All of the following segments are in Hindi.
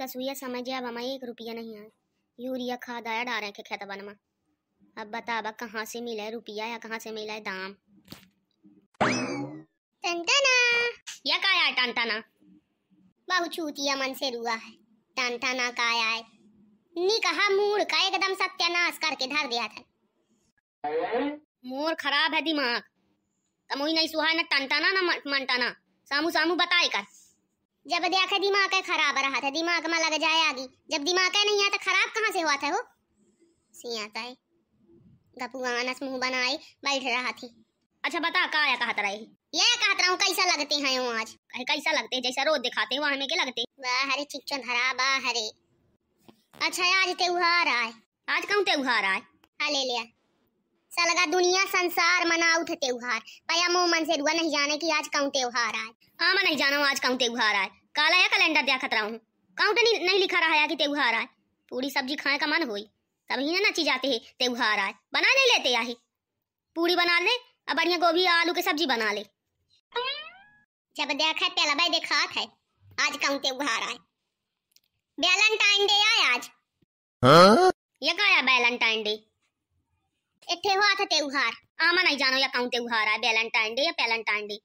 ससुईया समझ अब हमारे एक रुपया नहीं है यूरिया खाद आया डाले के खेत बनमा अब बा कहाँ से मिला है रुपया या कहाँ से मिला है दाम टंटाना या टंटाना मन से रुआ है टंटाना का है नी कहा मूड का एकदम सत्यानाश करके धर दिया था मोर खराब है दिमाग तमोई नहीं सुहा ना टंटाना ना मंटाना सामू सामू बताए कर जब देखे दिमाग है खराब रहा था दिमाग में लग जाए आगे जब दिमाग है नहीं आता खराब कहाँ से हुआ था वो सी आता है गपुआ अनस मुंह बनाए बैठ रहा थी अच्छा बता का आया कहा तरह ये कहा तरह कैसा लगते हैं वो आज अरे कैसा लगते हैं जैसा रोज दिखाते वहाँ हमें के लगते वाह हरे चिक्चो धरा बा हरे अच्छा आज त्योहार आए आज कौन त्योहार आए हाँ ले लिया सलगा दुनिया संसार मना उठ त्योहार पया मोह मन से रुआ नहीं जाने की आज कौन त्योहार आए हाँ मैं नहीं जाना हूँ आज काउंट तेगुहा आए काला या कैलेंडर दिया खतरा हूँ काउंट नहीं, नहीं लिखा रहा है कि तेगुहा आए पूरी सब्जी खाए का मन हो तभी ना नची जाते है तेगुहा आए बना नहीं लेते यही पूरी बना ले और बढ़िया गोभी आलू की सब्जी बना ले जब देखा पहला भाई देखा है आज काउंट तेगुहा आए वैलेंटाइन डे आए आज हाँ? ये का आया वैलेंटाइन डे इतने हुआ था तेगुहार आमा हाँ, नहीं जानो या काउंट तेगुहार आए वैलेंटाइन डे या वैलेंटाइन डे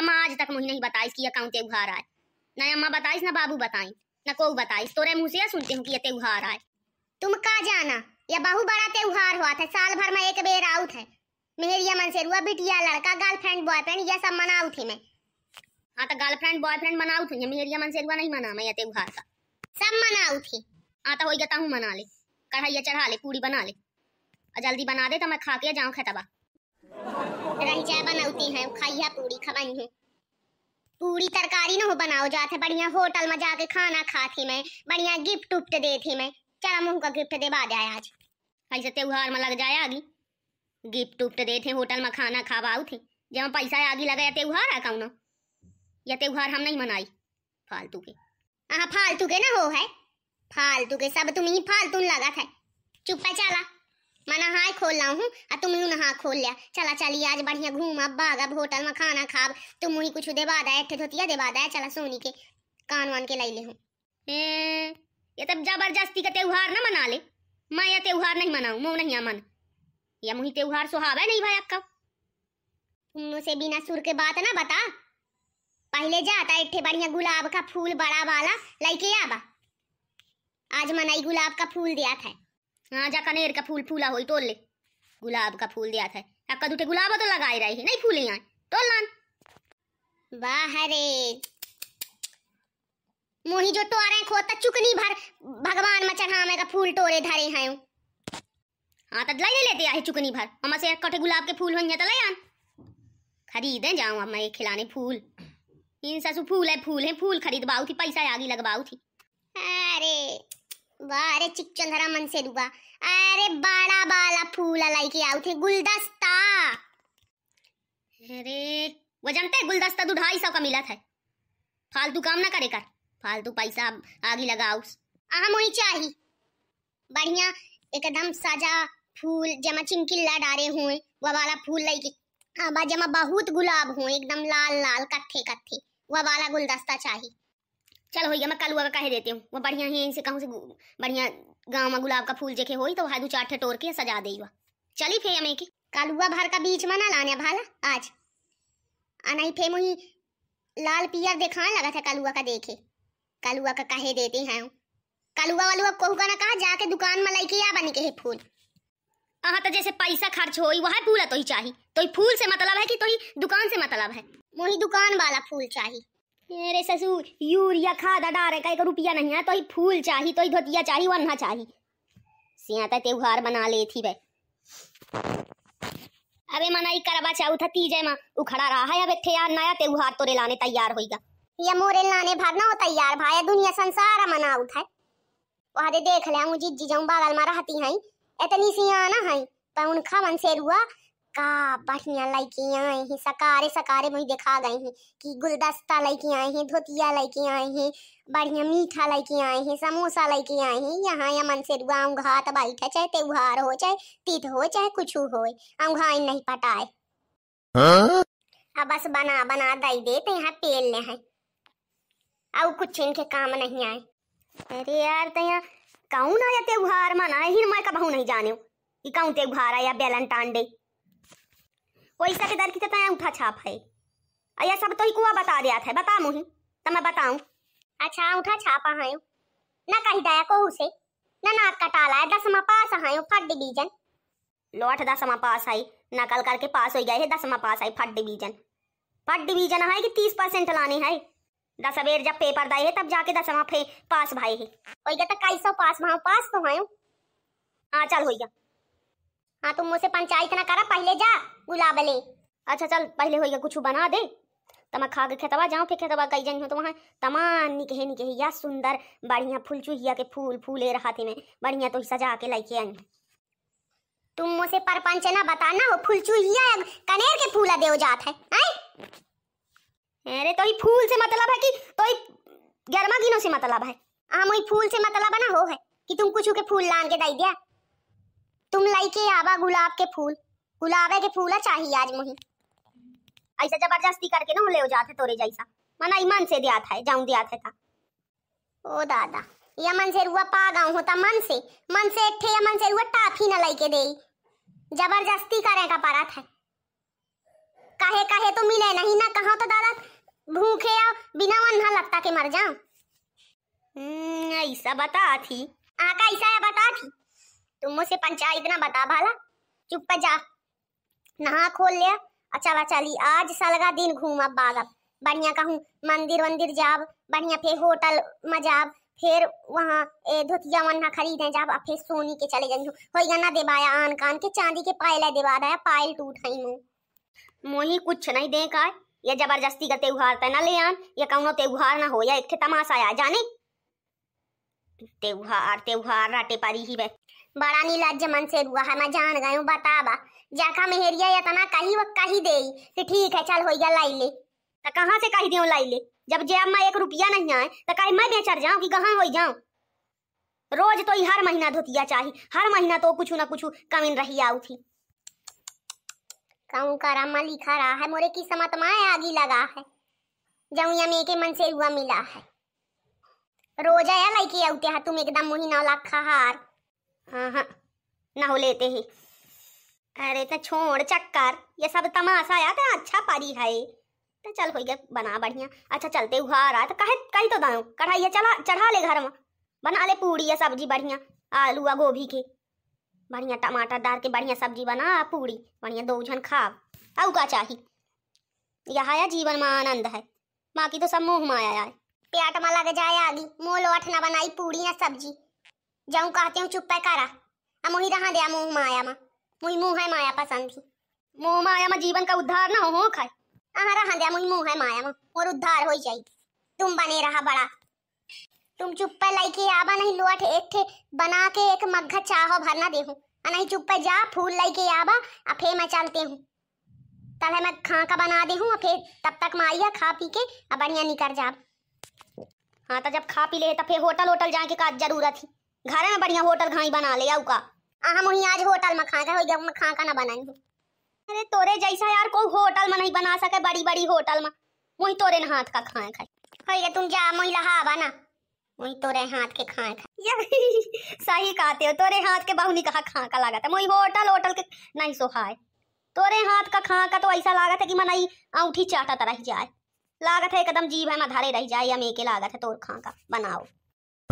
अम्मा आज तक मुझे नहीं बताई इसकी अकाउंट त्योहार आए ना अम्मा बताइस ना बाबू बताई ना को बताइस तोरे मुँह से सुनते हूँ कि ये त्योहार आए तुम कहा जाना यह बहू बड़ा त्योहार हुआ था साल भर में एक बेर आउट है मेहरिया मनसेरुआ बिटिया लड़का गर्लफ्रेंड बॉयफ्रेंड यह सब मनाऊ थी मैं हाँ तो गर्लफ्रेंड बॉयफ्रेंड मनाऊ थी मेहरिया मनसेरुआ नहीं मना मैं यह त्योहार का सब मनाऊ थी हाँ तो वही हो हूँ मना ले कढ़ाइया चढ़ा ले पूरी बना ले और जल्दी बना दे तो मैं खा के जाऊँ खतबा रंजा बनौती हैं खाइया पूरी खवाई हूँ पूरी तरकारी नो हो बनाओ जाते बढ़िया होटल में जाके खाना खाती मैं बढ़िया गिफ्ट उफ्ट दे थी मैं चल मुँह का गिफ्ट दे बा जाए आज ऐसे त्योहार में लग जाए आगी गिफ्ट उफ्ट दे थे होटल में खाना खावाऊ थे जहाँ पैसा आगे लगा या त्योहार है कौन या त्योहार हम नहीं मनाई फालतू के हाँ फालतू के ना हो है फालतू के सब तुम ही फालतू लगा था चुप्पा चला मैं नहाय खोल रहा हूँ और तुम यू नहा खोल लिया चला चली आज बढ़िया घूम बाग अब होटल में खाना खाब तुम ही कुछ देवा दाए ठे धोतिया देवा दाए चला सोनी के कान वान के ले हूँ हम्म, ये तब जबरदस्ती का त्योहार ना मना ले मैं यह त्योहार नहीं मनाऊ मो नहीं अमन या मुही त्योहार सुहाव है नहीं भाई आपका तुम से बिना सुर के बात ना बता पहले जाता इतने बढ़िया गुलाब का फूल बड़ा वाला लाइके आबा आज मनाई गुलाब का फूल दिया था हाँ जा कनेर का फूल फूला हो तोल ले गुलाब का फूल दिया था हाँ, कदू के गुलाब तो लगाए रही है नहीं फूले यहाँ तोल लान वाह रे मोही जो तो आ रहे खोत चुकनी भर भगवान में चढ़ावे का फूल तोड़े धरे हैं हाँ तो लाई लेते आए चुकनी भर हम से कटे गुलाब के फूल होंगे तो ले आन खरीदे जाऊँ अब मैं खिलाने फूल इन ससु फूल है फूल है फूल खरीदबाऊ थी पैसा आगे लगवाऊ थी अरे अरे चिकचंदरा मन से दुआ अरे દુબા बाला फूल लाई के आउ थे गुलदस्ता अरे वो जानते है गुलदस्ता तो ढाई सौ का मिला था फालतू काम ना करे कर फालतू पैसा आगे लगाओ अहम वही चाहिए बढ़िया एकदम साजा फूल जमा चिमकिल्ला डारे हुए वह वाला फूल लाई लगे हाँ, बा जमा बहुत गुलाब हुए एकदम लाल लाल कत्थे कत्थे वह वाला गुलदस्ता चाहिए चल होइया मैं कलुआ का काहे देते हूँ वो बढ़िया ही इनसे कहूँ से बढ़िया गाँव में गुलाब का फूल जेके हो तो हादू चार टोर के सजा दे चली फे हमें की कलुआ भर का बीच में ना लाने भाला आज अनाई फे मुही लाल पियर देखा लगा था कलुआ का देखे कलुआ का कहे देते हैं कलुआ वलुआ कहू का ना कहा जाके दुकान में लेके या बन के है फूल आहा तो जैसे पैसा खर्च हो वह फूल तो ही चाहिए तो फूल से मतलब है कि तो ही दुकान से मतलब है मुही दुकान वाला फूल चाहिए मेरे ससुर यूरिया खाद डारे का एक रुपया नहीं है तो ही फूल चाहिए तो ही धोतिया चाहिए वरना चाहिए सिया तो त्योहार बना ले थी भाई अबे मना ई करवा चाहू था तीजे माँ उखड़ा रहा है अबे थे यार नया त्योहार तोरे लाने तैयार होगा ये मोरे लाने ना हो तैयार भाई दुनिया संसार मना उठाए वहाँ दे देख ले जी जीजाऊ बगल में रहती हैं इतनी सिया ना हैं पर उनका मन से रुआ का बढ़िया लड़की आए हैं सकारे सकारे मुझे दिखा गए हैं कि गुलदस्ता लड़की आए हैं धोतिया लड़की आए हैं बढ़िया मीठा लड़की आए हैं समोसा लड़की आए हैं यहाँ यमन से गाँव घात बैठा चाहे त्योहार हो चाहे तीत हो चाहे कुछ हो हम नहीं पटाए हाँ? अब बस बना बना दई दे तो यहाँ पेल ले है अब कुछ इनके काम नहीं आए अरे यार तो यहाँ कौन आया त्योहार मना ही मैं कबहू नहीं जाने कौन त्योहार आया वेलेंटाइन डे पैसा के दर की तय तो उठा छाप है अरे सब तो ही कुआ बता दिया था बता मुही तो मैं बताऊं अच्छा उठा छापा है ना कही दया को उसे ना नाक कटाला है दसमा पास है फट डिवीजन लौट दसमा पास आई नकल करके पास हो गए है दसमा पास आई फट डिवीजन फट डिवीजन है कि तीस परसेंट लाने है दस बेर जब पेपर दाए है तब जाके दसवा फे पास भाई है और तक तो कई सौ पास भाव पास तो है हाँ चल हो गया हाँ तुम मुझसे पंचायत ना करा पहले जा गुलाबले अच्छा चल पहले होइगा कुछ बना दे तमा खा के खेतवा जाऊँ फिर खेतवा कई जन हो तो वहाँ तमाम निकहे निकहे या सुंदर बढ़िया फूल चूहिया के फूल फूले रहा थे मैं बढ़िया तो सजा के लाइके अन तुम मुझे परपंच ना बताना हो फूल चूहिया कनेर के फूला देव जात है अरे तो ही फूल से मतलब है कि तो ही गर्मा गिनो से मतलब है हम वही फूल से मतलब ना हो है कि तुम कुछ के फूल लान के दई दिया तुम लाइके आवा गुलाब के फूल गुलाबे के फूला चाहिए आज मुही ऐसा जबरदस्ती करके ना ले जाते तोरे जैसा मना मन से दिया था जाऊं दिया था ओ दादा या मन से रुआ पा गाँव होता तो मन से मन से ठे या मन से रुआ टाफी न लेके दे जबरदस्ती करे का पारा था काहे काहे तो मिले नहीं ना कहा तो दादा भूखे या बिना मन ना लगता के मर जाऊं हम्म, ऐसा बता थी आका हाँ, ऐसा बता थी तुम मुझसे पंचायत ना बता भाला चुप जा नहा खोल लिया अच्छा चली आज सालगा दिन घूम अब घूमब अब बढ़िया कहूँ मंदिर वंदिर जाब बढ़िया फिर होटल मजाब फिर वहाँ ए धोतिया वन्ना खरीदे जाब अब फिर सोनी के चले जाइयो गया ना देवाया आन कान के चांदी के पायल देवा रहा पायल टूट है मोही कुछ नहीं देखा ये जबरदस्ती का त्योहार तय तो ना ले आन ये कौनो त्योहार ना हो या एक तमाशा आया जाने त्योहार त्योहार राटे पारी ही बे बड़ा नी लज्ज मन से रुआ है मैं जान गई बताबा जाखा मेहरिया या तना कही वक्का ही दे कि तो ठीक है चल हो गया लाई ले तो कहाँ से कही दियो लाई ले जब जे अम्मा एक रुपया नहीं आए तो कहीं मैं बेचर जाऊँ कि कहाँ हो जाऊँ रोज तो हर महीना धोतिया चाहिए हर महीना तो कुछ ना कुछ कमीन रही आउ थी कहूँ करामा लिखा रहा है मोरे की समत माए आगी लगा है जऊया में के मन से हुआ मिला है रोज आया लाइके आउते है तुम एकदम मोहिना लाखा हार हाँ हाँ ना हो लेते ही अरे तो छोड़ चक्कर ये सब तमाशा आया था अच्छा पारी है तो चल हो गया बना बढ़िया अच्छा चलते हुआ आ रहा तो कहे कही तो दाओ कढ़ाइया चला चढ़ा ले घर में बना ले पूड़ी या सब्जी बढ़िया आलू आ गोभी के बढ़िया टमाटर डाल के बढ़िया सब्जी बना पूड़ी बढ़िया दो जन खा और का चाहिए यह आया जीवन में आनंद है बाकी तो सब मोह माया है प्याट में लग जाए आगी मोलो अठ ना बनाई पूड़ी या सब्जी जाऊँ कहते हूँ चुप करा हम वही रहा दिया मोह माया माँ मुई मुंह है माया पसंद ही मोह माया में जीवन का उद्धार ना हो हो खाए अहरा हंदिया मुई मुंह है माया में और उद्धार हो ही जाएगी तुम बने रहा बड़ा तुम चुप पे लाई के आबा नहीं लोट एक थे बना के एक मग्घा चाहो भरना दे हूँ नहीं चुप पे जा फूल लाई के आबा अब फिर मैं चलते हूँ तले मैं खाका बना दे हूँ और फिर तब तक माइया खा पी के अब बढ़िया निकल जा हाँ तो जब खा पी ले तो फिर होटल होटल जाके का जरूरत ही घर में बढ़िया होटल खाई बना ले का हम वही आज होटल में खाका होई खा का ना बनाई अरे तोरे जैसा यार कोई होटल में नहीं बना सके बड़ी बड़ी होटल में वही तोरे ने हाथ का खाए खाए होई तुम जा महिला हावा ना वही तोरे हाथ के खाए खाए सही कहते हो तोरे हाथ के बहुनी कहा खा का लगा था वही होटल होटल के नहीं सोहाए तोरे हाथ का खा का तो ऐसा लागत है कि मैं नहीं अंगूठी चाटत रह जाए लागत है एकदम जीव है मधारे रह जाए या मेके लागत है तोर खा का बनाओ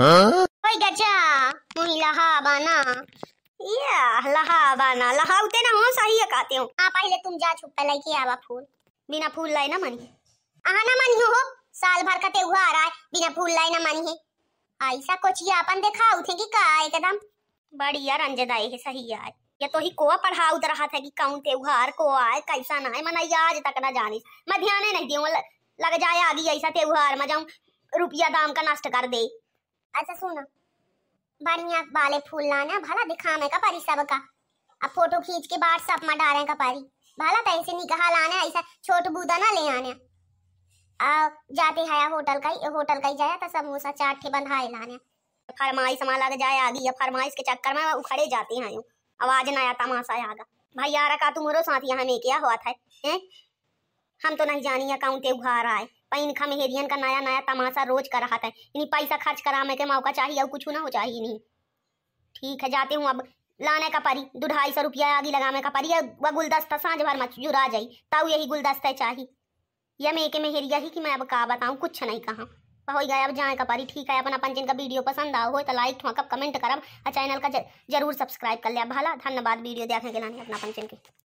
हाँ? जा महिला हा बना ये लहावाना ना हो सही कहते हो आ हाँ, पहले तुम जा छुप पहले आवा फूल बिना फूल लाए ना आहा ना हो साल भर का आ रहा है बिना फूल लाए ना है ऐसा कुछ ये अपन देखा उठे का बढ़िया रंजदाई है सही यार ये तो ही कोआ पढ़ा तो रहा था कि कौन त्योहार को आए कैसा ना है मना आज तक ना जानी मैं ध्यान नहीं दियो लग जाए आगे ऐसा त्योहार मैं जाऊँ रुपया दाम का नष्ट कर दे अच्छा सुना बढ़िया बाले फूल लाना भला दिखा दिखावे कपारी का अब फोटो खींच के बाहर सब में डाले कपारी भला तैसे निकाह लाना ऐसा छोट बूदा ना ले आने आ जाते हैं होटल का ही होटल का ही जाया तो समोसा चाट के बंधाए लाने फरमाइश में लग जाए आ गई फरमाइश के चक्कर में उखड़े जाती हैं यूं आवाज ना आया तमाशा आगा भाई यार का तुम्हारो साथ यहाँ ने किया हुआ था हैं हम तो नहीं जानी अकाउंट उघार आए पई इनका मेहरियन का नया नया तमाशा रोज कर रहा था इन पैसा खर्च करा मैं के मौका चाहिए और कुछ ना हो चाहिए नहीं ठीक है जाते हूँ अब लाने का परी दो ढाई सौ रुपया आगे लगाने का परी वह गुलदस्ता साँझ भर मच जुरा जाई तब यही गुलदस्ता चाहिए यह मैं एक मेहरिया ही कि मैं अब कहा बताऊँ कुछ नहीं कहाँ हो गया अब जाए का पारी ठीक है अपन अपन जिनका वीडियो पसंद आओ हो तो लाइक ठोकब कमेंट करब और चैनल का जरूर सब्सक्राइब कर लिया भला धन्यवाद वीडियो देखने के लाने अपना अपन जिनके